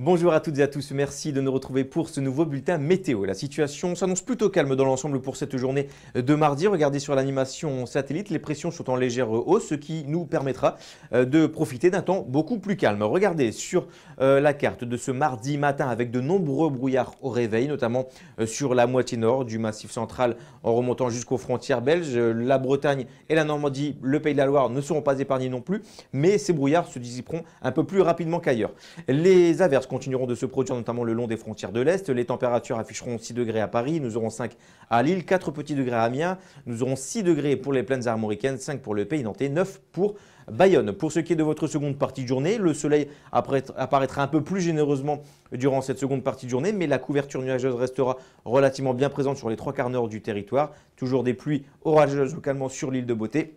Bonjour à toutes et à tous, merci de nous retrouver pour ce nouveau bulletin météo. La situation s'annonce plutôt calme dans l'ensemble pour cette journée de mardi. Regardez sur l'animation satellite, les pressions sont en légère hausse, ce qui nous permettra euh, de profiter d'un temps beaucoup plus calme. Regardez sur euh, la carte de ce mardi matin avec de nombreux brouillards au réveil, notamment euh, sur la moitié nord du massif central en remontant jusqu'aux frontières belges. La Bretagne et la Normandie, le Pays de la Loire ne seront pas épargnés non plus, mais ces brouillards se dissiperont un peu plus rapidement qu'ailleurs. Les averses continueront de se produire notamment le long des frontières de l'Est. Les températures afficheront 6 degrés à Paris, nous aurons 5 à Lille, 4 petits degrés à Amiens, nous aurons 6 degrés pour les plaines armoricaines, 5 pour le pays nantais, 9 pour Bayonne. Pour ce qui est de votre seconde partie de journée, le soleil apparaîtra un peu plus généreusement durant cette seconde partie de journée, mais la couverture nuageuse restera relativement bien présente sur les trois quarts nord du territoire. Toujours des pluies orageuses localement sur l'île de Beauté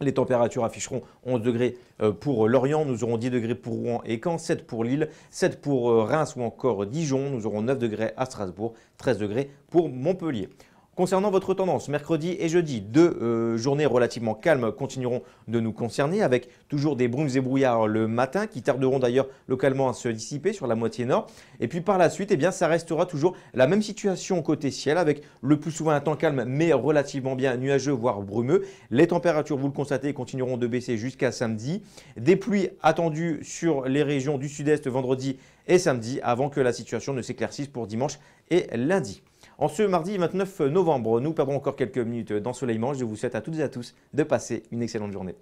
les températures afficheront 11 degrés euh, pour Lorient, nous aurons 10 degrés pour Rouen et Caen, 7 pour Lille, 7 pour euh, Reims ou encore Dijon, nous aurons 9 degrés à Strasbourg, 13 degrés pour Montpellier. Concernant votre tendance, mercredi et jeudi, deux euh, journées relativement calmes continueront de nous concerner avec toujours des brumes et brouillards le matin qui tarderont d'ailleurs localement à se dissiper sur la moitié nord. Et puis par la suite, eh bien, ça restera toujours la même situation côté ciel avec le plus souvent un temps calme mais relativement bien nuageux voire brumeux. Les températures, vous le constatez, continueront de baisser jusqu'à samedi. Des pluies attendues sur les régions du sud-est vendredi et samedi avant que la situation ne s'éclaircisse pour dimanche et lundi. En ce mardi 29 novembre, nous perdons encore quelques minutes d'ensoleillement. Je vous souhaite à toutes et à tous de passer une excellente journée.